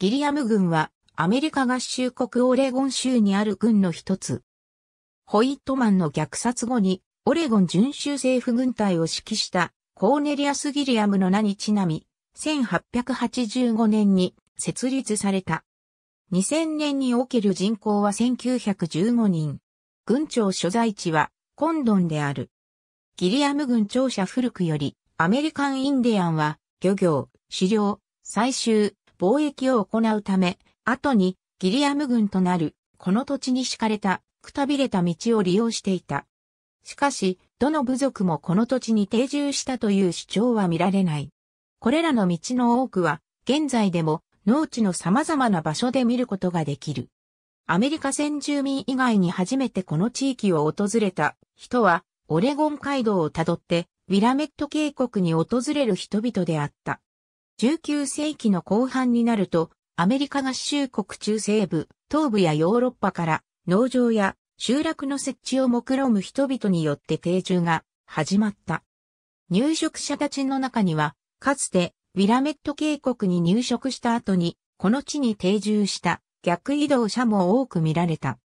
ギリアム軍はアメリカ合衆国オレゴン州にある軍の一つ。ホイットマンの虐殺後にオレゴン準州政府軍隊を指揮したコーネリアス・ギリアムの名にちなみ、1885年に設立された。2000年における人口は1915人。軍庁所在地はコンドンである。ギリアム軍庁舎古くより、アメリカン・インディアンは、漁業、狩猟、採集、貿易を行うため、後にギリアム軍となる、この土地に敷かれた、くたびれた道を利用していた。しかし、どの部族もこの土地に定住したという主張は見られない。これらの道の多くは、現在でも農地の様々な場所で見ることができる。アメリカ先住民以外に初めてこの地域を訪れた人は、オレゴン街道をたどって、ウィラメット渓谷に訪れる人々であった。19世紀の後半になると、アメリカ合衆国中西部、東部やヨーロッパから農場や集落の設置を目論む人々によって定住が始まった。入植者たちの中には、かつてウィラメット渓谷に入植した後に、この地に定住した逆移動者も多く見られた。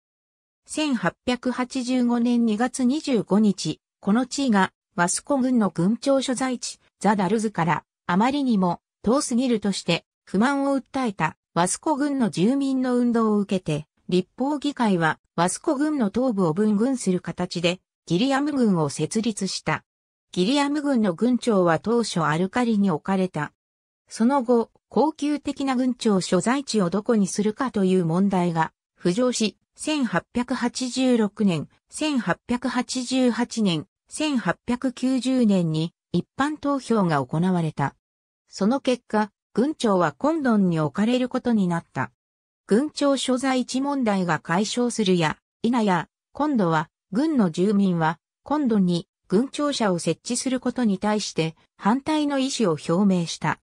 1885年2月25日、この地がワスコ軍の軍庁所在地、ザ・ダルズからあまりにも遠すぎるとして不満を訴えたワスコ軍の住民の運動を受けて、立法議会はワスコ軍の東部を分軍する形でギリアム軍を設立した。ギリアム軍の軍長は当初アルカリに置かれた。その後、高級的な軍長所在地をどこにするかという問題が浮上し、1886年、1888年、1890年に一般投票が行われた。その結果、軍庁は混沌に置かれることになった。軍庁所在地問題が解消するや、否や、今度は、軍の住民は、今度に、軍庁舎を設置することに対して、反対の意思を表明した。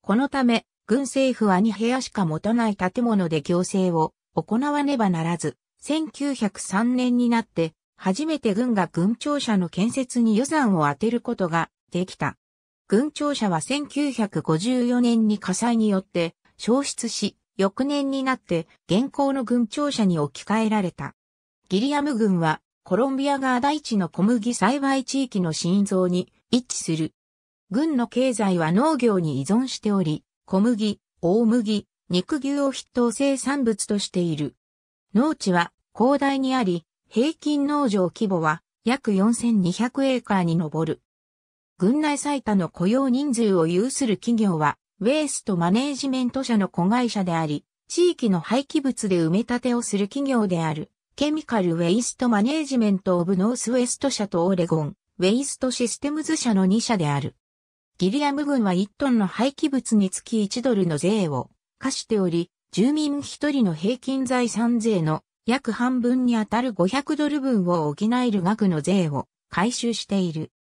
このため、軍政府は2部屋しか持たない建物で行政を行わねばならず、1903年になって、初めて軍が軍庁舎の建設に予算を当てることができた。軍庁舎は1954年に火災によって消失し、翌年になって現行の軍庁舎に置き換えられた。ギリアム軍はコロンビア川大地の小麦栽培地域の心臓に位置する。軍の経済は農業に依存しており、小麦、大麦、肉牛を筆頭生産物としている。農地は広大にあり、平均農場規模は約4200エーカーに上る。軍内最多の雇用人数を有する企業は、ウェイストマネージメント社の子会社であり、地域の廃棄物で埋め立てをする企業である、ケミカル・ウェイスト・マネージメント・オブ・ノースウェスト社とオレゴン、ウェイスト・システムズ社の2社である。ギリアム軍は1トンの廃棄物につき1ドルの税を課しており、住民1人の平均財産税の約半分にあたる500ドル分を補える額の税を回収している。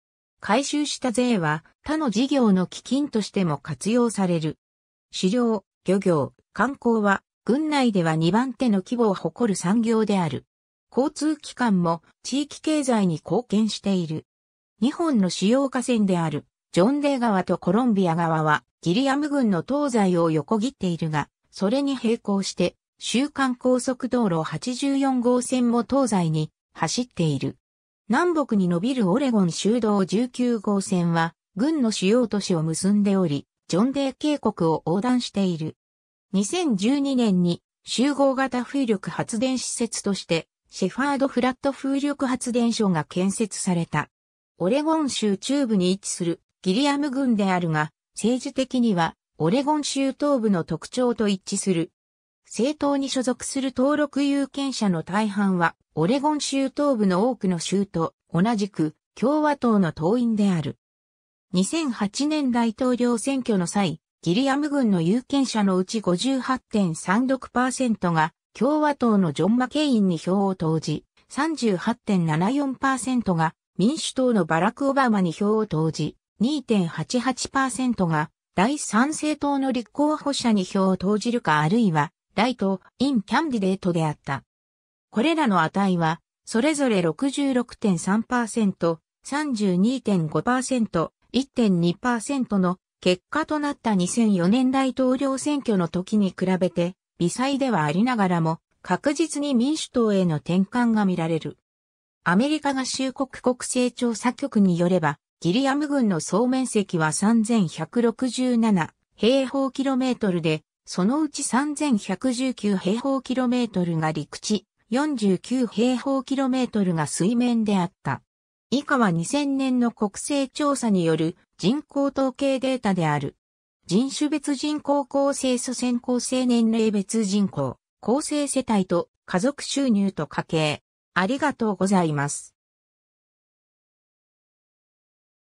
回収した税は他の事業の基金としても活用される。飼料、漁業、観光は、軍内では2番手の規模を誇る産業である。交通機関も地域経済に貢献している。日本の主要河川である、ジョンデー川とコロンビア川は、ギリアム郡の東西を横切っているが、それに並行して、週間高速道路84号線も東西に走っている。南北に伸びるオレゴン州道19号線は、軍の主要都市を結んでおり、ジョンデー渓谷を横断している。2012年に集合型風力発電施設として、シェファードフラット風力発電所が建設された。オレゴン州中部に位置するギリアム郡であるが、政治的にはオレゴン州東部の特徴と一致する政党に所属する登録有権者の大半は、オレゴン州東部の多くの州と同じく共和党の党員である。2008年大統領選挙の際、ギリアム軍の有権者のうち58.36%が共和党のジョン・マケインに票を投じ、38.74%が民主党のバラク・オバマに票を投じ、2.88%が第三政党の立候補者に票を投じるかあるいはライト、インキャンディデートであった。これらの値は、それぞれ66.3%、32.5%、1.2%の結果となった2004年大統領選挙の時に比べて、微細ではありながらも、確実に民主党への転換が見られる。アメリカ合衆国国勢調査局によれば、ギリアム軍の総面積は3167平方キロメートルで、そのうち3119平方キロメートルが陸地、49平方キロメートルが水面であった。以下は2000年の国勢調査による人口統計データである。人種別人口構成祖先構成年齢別人口、構成世帯と家族収入と家計。ありがとうございます。